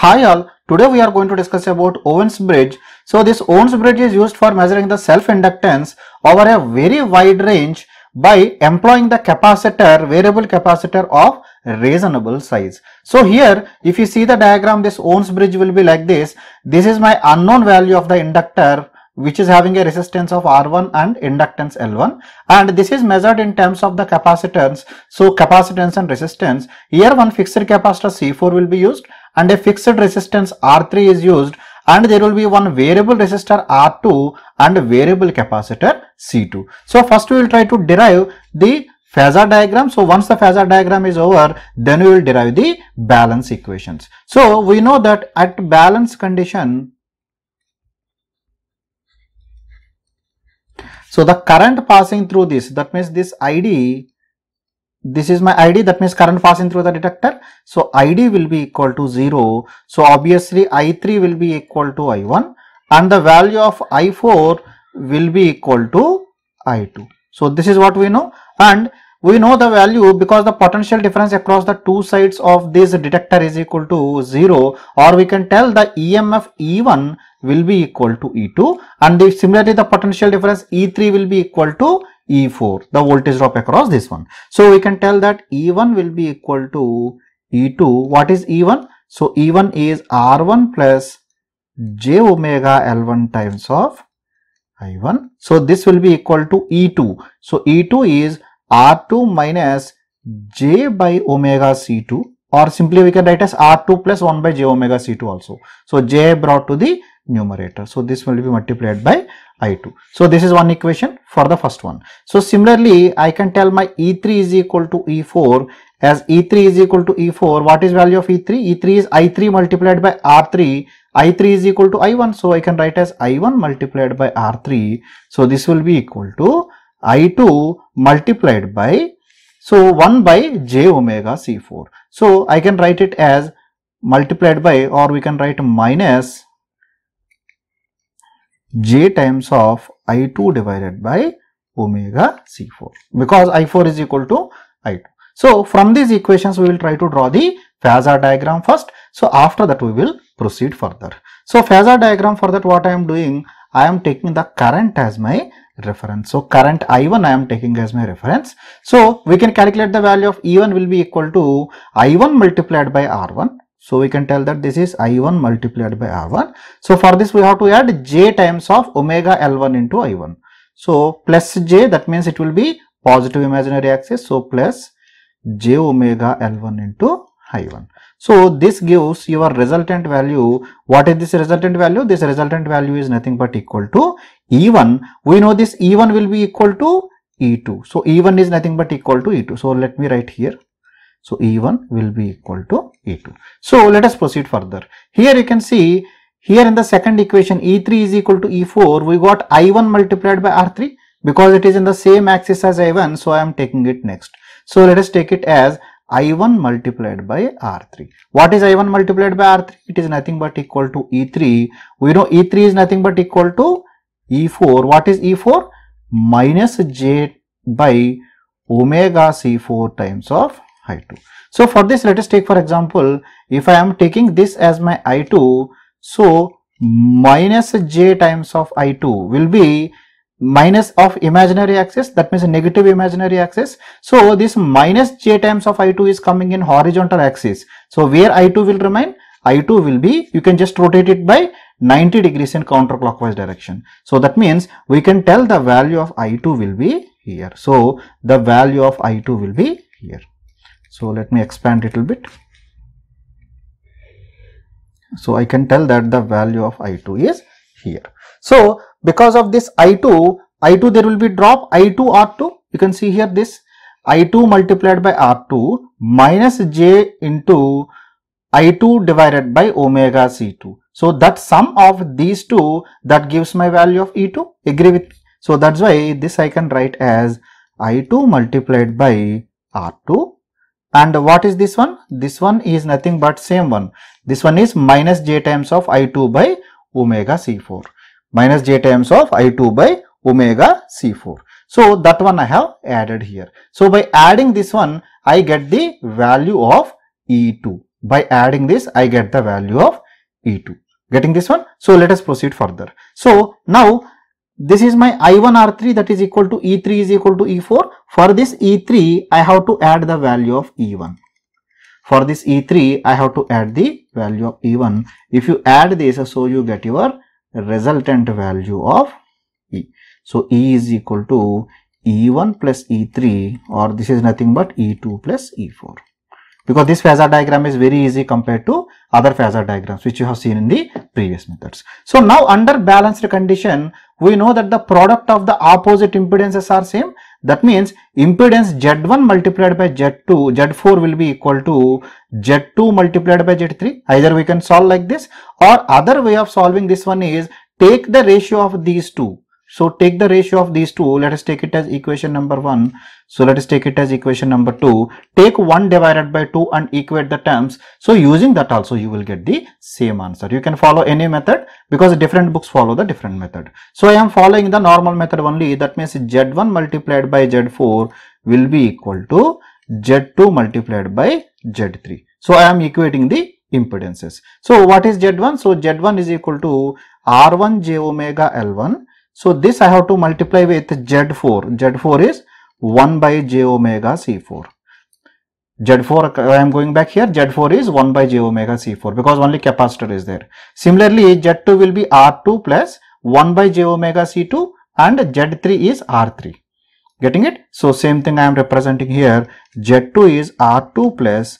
Hi all, today we are going to discuss about Owen's bridge. So this Owen's bridge is used for measuring the self-inductance over a very wide range by employing the capacitor, variable capacitor of reasonable size. So here, if you see the diagram, this Owen's bridge will be like this. This is my unknown value of the inductor which is having a resistance of R1 and inductance L1 and this is measured in terms of the capacitance. So capacitance and resistance here one fixed capacitor C4 will be used and a fixed resistance R3 is used and there will be one variable resistor R2 and variable capacitor C2. So first we will try to derive the phasor diagram. So once the phasor diagram is over, then we will derive the balance equations. So we know that at balance condition, So the current passing through this, that means this ID, this is my ID, that means current passing through the detector. So ID will be equal to 0. So obviously I3 will be equal to I1 and the value of I4 will be equal to I2. So this is what we know and we know the value because the potential difference across the two sides of this detector is equal to 0 or we can tell the EMF E1 will be equal to E2 and the, similarly the potential difference E3 will be equal to E4 the voltage drop across this one. So we can tell that E1 will be equal to E2 what is E1? So E1 is R1 plus j omega L1 times of I1. So this will be equal to E2. So E2 is R2 minus j by omega C2 or simply we can write as R2 plus 1 by j omega C2 also. So, j brought to the numerator. So, this will be multiplied by I2. So, this is one equation for the first one. So, similarly, I can tell my E3 is equal to E4 as E3 is equal to E4. What is value of E3? E3 is I3 multiplied by R3. I3 is equal to I1. So, I can write as I1 multiplied by R3. So, this will be equal to I2 multiplied by so 1 by j omega C4. So I can write it as multiplied by or we can write minus j times of I2 divided by omega C4 because I4 is equal to I2. So from these equations we will try to draw the phasor diagram first. So, after that we will proceed further. So, phasor diagram for that what I am doing, I am taking the current as my reference. So, current I1 I am taking as my reference. So, we can calculate the value of E1 will be equal to I1 multiplied by R1. So, we can tell that this is I1 multiplied by R1. So, for this we have to add J times of omega L1 into I1. So, plus J that means it will be positive imaginary axis. So, plus j omega L1 into i1 so this gives your resultant value what is this resultant value this resultant value is nothing but equal to e1 we know this e1 will be equal to e2 so e1 is nothing but equal to e2 so let me write here so e1 will be equal to e2 so let us proceed further here you can see here in the second equation e3 is equal to e4 we got i1 multiplied by r3 because it is in the same axis as i1 so i am taking it next so let us take it as I1 multiplied by R3. What is I1 multiplied by R3? It is nothing but equal to E3. We know E3 is nothing but equal to E4. What is E4? Minus J by omega C4 times of I2. So, for this let us take for example, if I am taking this as my I2, so minus J times of I2 will be minus of imaginary axis that means negative imaginary axis so this minus j times of i2 is coming in horizontal axis so where i2 will remain i2 will be you can just rotate it by 90 degrees in counterclockwise direction so that means we can tell the value of i2 will be here so the value of i2 will be here so let me expand little bit so i can tell that the value of i2 is here so because of this I2, I2 there will be drop I2 R2. You can see here this I2 multiplied by R2 minus J into I2 divided by omega C2. So that sum of these two that gives my value of E2. Agree with me? So that's why this I can write as I2 multiplied by R2 and what is this one? This one is nothing but same one. This one is minus J times of I2 by omega C4 minus j times of I2 by omega C4. So, that one I have added here. So, by adding this one, I get the value of E2. By adding this, I get the value of E2. Getting this one? So, let us proceed further. So, now this is my I1 R3 that is equal to E3 is equal to E4. For this E3, I have to add the value of E1. For this E3, I have to add the value of E1. If you add this, so you get your resultant value of E. So, E is equal to E1 plus E3 or this is nothing but E2 plus E4 because this phasor diagram is very easy compared to other phasor diagrams which you have seen in the previous methods. So, now under balanced condition we know that the product of the opposite impedances are same that means impedance Z1 multiplied by Z2, Z4 will be equal to Z2 multiplied by Z3. Either we can solve like this or other way of solving this one is take the ratio of these two so take the ratio of these two. Let us take it as equation number 1. So let us take it as equation number 2. Take 1 divided by 2 and equate the terms. So using that also you will get the same answer. You can follow any method because different books follow the different method. So I am following the normal method only. That means Z1 multiplied by Z4 will be equal to Z2 multiplied by Z3. So I am equating the impedances. So what is Z1? So Z1 is equal to R1 j omega L1 so this I have to multiply with Z4. Z4 is 1 by j omega C4. Z4, I am going back here, Z4 is 1 by j omega C4 because only capacitor is there. Similarly, Z2 will be R2 plus 1 by j omega C2 and Z3 is R3. Getting it? So, same thing I am representing here, Z2 is R2 plus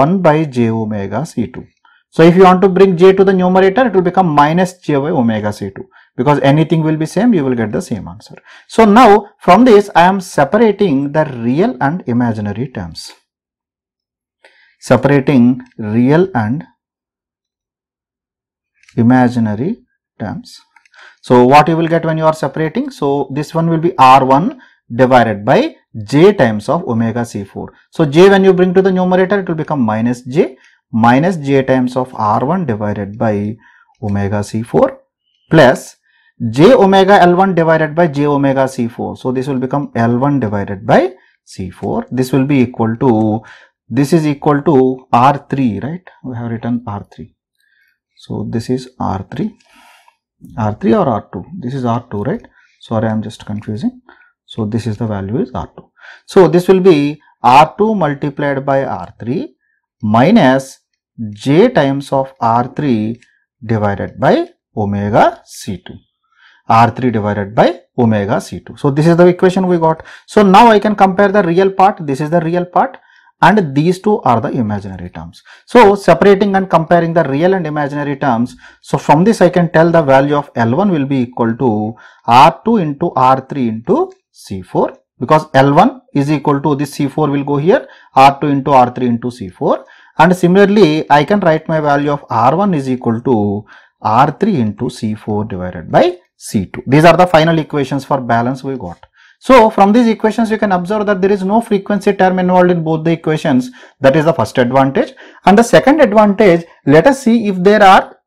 1 by j omega C2. So if you want to bring j to the numerator, it will become minus j by omega c2 because anything will be same, you will get the same answer. So now from this, I am separating the real and imaginary terms. Separating real and imaginary terms. So what you will get when you are separating? So this one will be r1 divided by j times of omega c4. So j when you bring to the numerator, it will become minus j minus j times of r1 divided by omega c4 plus j omega l1 divided by j omega c4. So, this will become l1 divided by c4. This will be equal to, this is equal to r3, right? We have written r3. So, this is r3, r3 or r2. This is r2, right? Sorry, I am just confusing. So, this is the value is r2. So, this will be r2 multiplied by r3 minus j times of R3 divided by omega C2. R3 divided by omega C2. So, this is the equation we got. So, now I can compare the real part, this is the real part and these two are the imaginary terms. So, separating and comparing the real and imaginary terms. So, from this I can tell the value of L1 will be equal to R2 into R3 into C4 because L1 is equal to this C4 will go here R2 into R3 into C4 and similarly I can write my value of R1 is equal to R3 into C4 divided by C2. These are the final equations for balance we got. So from these equations you can observe that there is no frequency term involved in both the equations that is the first advantage and the second advantage let us see if there are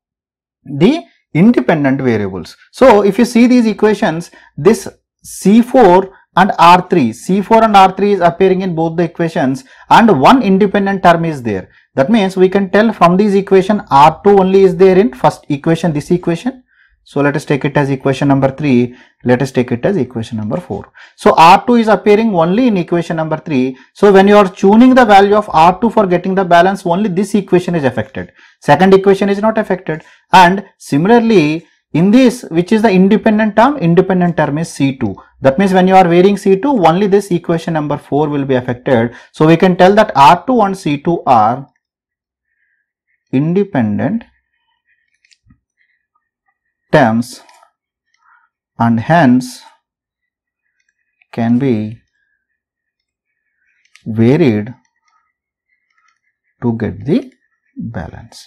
the independent variables. So if you see these equations this C4 and R3. C4 and R3 is appearing in both the equations and one independent term is there. That means we can tell from this equation R2 only is there in first equation, this equation. So let us take it as equation number 3. Let us take it as equation number 4. So R2 is appearing only in equation number 3. So when you are tuning the value of R2 for getting the balance, only this equation is affected. Second equation is not affected. And similarly, in this, which is the independent term? Independent term is C2. That means when you are varying C2, only this equation number 4 will be affected. So we can tell that R2 and C2 are independent terms and hence can be varied to get the balance.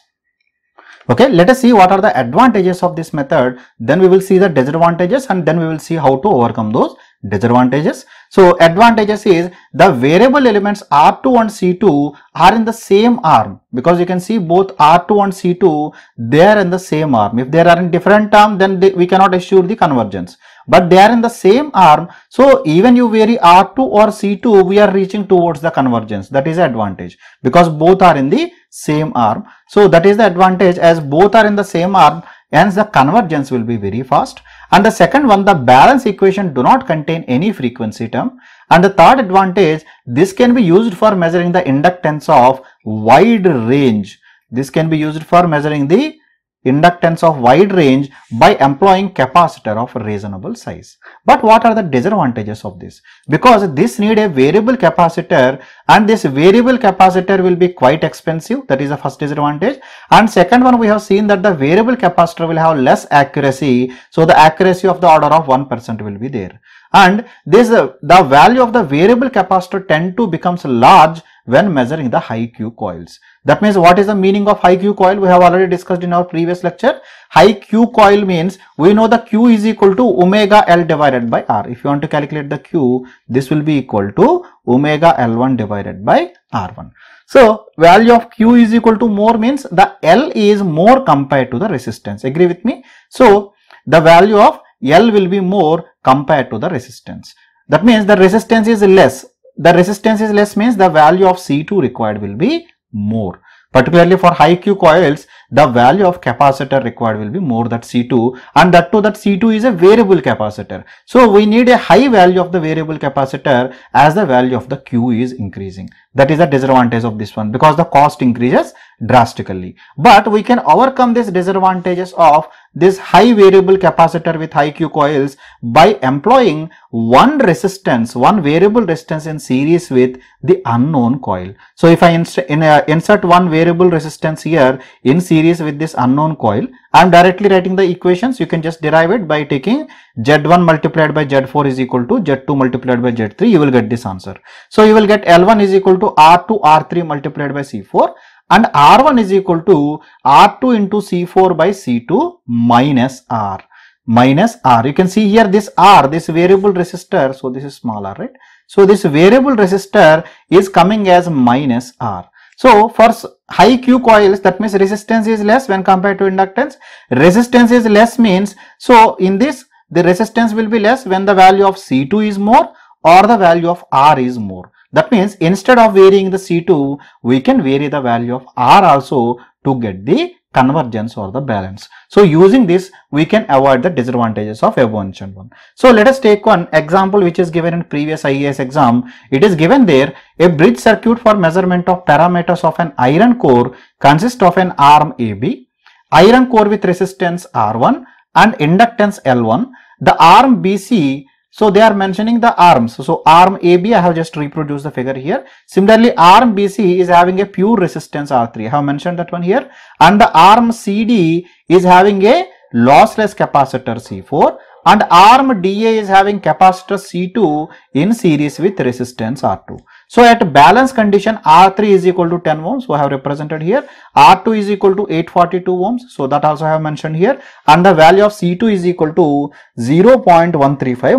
Okay, let us see what are the advantages of this method. Then we will see the disadvantages and then we will see how to overcome those disadvantages. So advantages is the variable elements R2 and C2 are in the same arm because you can see both R2 and C2 they are in the same arm. If they are in different arm then they, we cannot assure the convergence but they are in the same arm. So even you vary R2 or C2, we are reaching towards the convergence. That is the advantage because both are in the same arm. So that is the advantage as both are in the same arm, hence the convergence will be very fast. And the second one, the balance equation do not contain any frequency term. And the third advantage, this can be used for measuring the inductance of wide range. This can be used for measuring the inductance of wide range by employing capacitor of reasonable size. But what are the disadvantages of this? Because this need a variable capacitor and this variable capacitor will be quite expensive that is the first disadvantage and second one we have seen that the variable capacitor will have less accuracy so the accuracy of the order of 1% will be there and this uh, the value of the variable capacitor tend to becomes large when measuring the high Q coils. That means what is the meaning of high Q coil? We have already discussed in our previous lecture. High Q coil means we know the Q is equal to omega L divided by R. If you want to calculate the Q, this will be equal to omega L1 divided by R1. So, value of Q is equal to more means the L is more compared to the resistance. Agree with me? So, the value of L will be more compared to the resistance. That means the resistance is less the resistance is less means the value of C2 required will be more. Particularly for high Q coils, the value of capacitor required will be more that C2 and that too that C2 is a variable capacitor. So we need a high value of the variable capacitor as the value of the Q is increasing. That is a disadvantage of this one because the cost increases drastically. But we can overcome this disadvantages of this high variable capacitor with high Q coils by employing one resistance, one variable resistance in series with the unknown coil. So if I in, uh, insert one variable resistance here in series series with this unknown coil. I am directly writing the equations. You can just derive it by taking Z1 multiplied by Z4 is equal to Z2 multiplied by Z3. You will get this answer. So you will get L1 is equal to R2 R3 multiplied by C4 and R1 is equal to R2 into C4 by C2 minus R minus R. You can see here this R, this variable resistor. So this is smaller, right? So this variable resistor is coming as minus R. So for high Q coils that means resistance is less when compared to inductance. Resistance is less means so in this the resistance will be less when the value of C2 is more or the value of R is more. That means instead of varying the C2 we can vary the value of R also to get the convergence or the balance. So, using this we can avoid the disadvantages of F1 one. So, let us take one example which is given in previous IES exam. It is given there a bridge circuit for measurement of parameters of an iron core consists of an arm AB, iron core with resistance R1 and inductance L1. The arm BC so they are mentioning the arms. So arm AB, I have just reproduced the figure here. Similarly, arm BC is having a pure resistance R3. I have mentioned that one here. And the arm CD is having a lossless capacitor C4 and arm DA is having capacitor C2 in series with resistance R2. So at balance condition R3 is equal to 10 ohms so I have represented here R2 is equal to 842 ohms so that also I have mentioned here and the value of C2 is equal to 0.135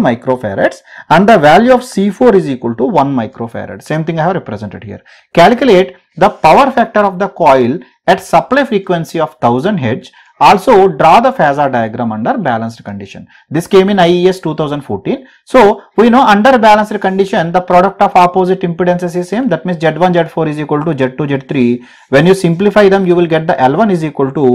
microfarads and the value of C4 is equal to 1 microfarad same thing I have represented here. Calculate the power factor of the coil at supply frequency of 1000 Hz also draw the phasor diagram under balanced condition. This came in IES 2014. So we know under balanced condition the product of opposite impedances is same that means Z1 Z4 is equal to Z2 Z3. When you simplify them you will get the L1 is equal to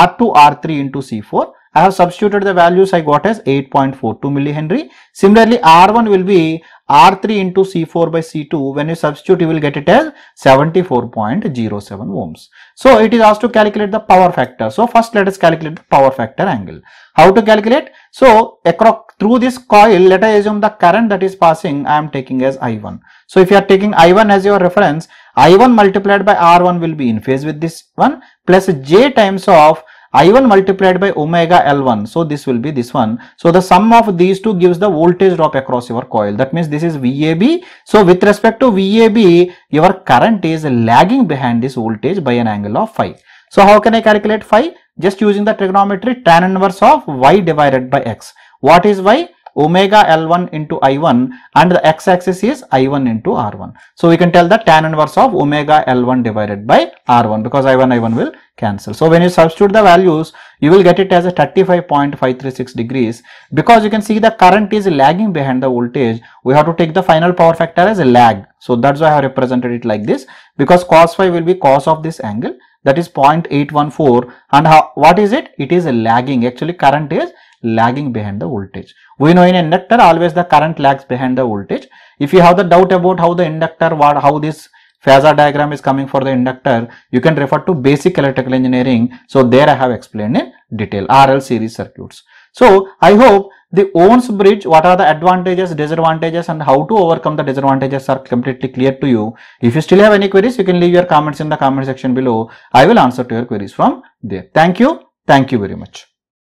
R2 R3 into C4 I have substituted the values I got as 8.42 millihenry. Similarly, R1 will be R3 into C4 by C2. When you substitute, you will get it as 74.07 ohms. So, it is asked to calculate the power factor. So, first let us calculate the power factor angle. How to calculate? So, across through this coil, let us assume the current that is passing, I am taking as I1. So, if you are taking I1 as your reference, I1 multiplied by R1 will be in phase with this one plus J times of I1 multiplied by omega L1. So this will be this one. So the sum of these two gives the voltage drop across your coil. That means this is VAB. So with respect to VAB, your current is lagging behind this voltage by an angle of phi. So how can I calculate phi? Just using the trigonometry tan inverse of y divided by x. What is y? omega L1 into I1 and the x-axis is I1 into R1. So we can tell the tan inverse of omega L1 divided by R1 because I1 I1 will cancel. So when you substitute the values you will get it as a 35.536 degrees because you can see the current is lagging behind the voltage we have to take the final power factor as a lag. So that's why I have represented it like this because cos phi will be cos of this angle that is 0.814 and how, what is it? It is a lagging actually current is lagging behind the voltage. We know in inductor always the current lags behind the voltage. If you have the doubt about how the inductor, what, how this phasor diagram is coming for the inductor, you can refer to basic electrical engineering. So, there I have explained in detail RL series circuits. So, I hope the Ohm's bridge, what are the advantages, disadvantages and how to overcome the disadvantages are completely clear to you. If you still have any queries, you can leave your comments in the comment section below. I will answer to your queries from there. Thank you. Thank you very much.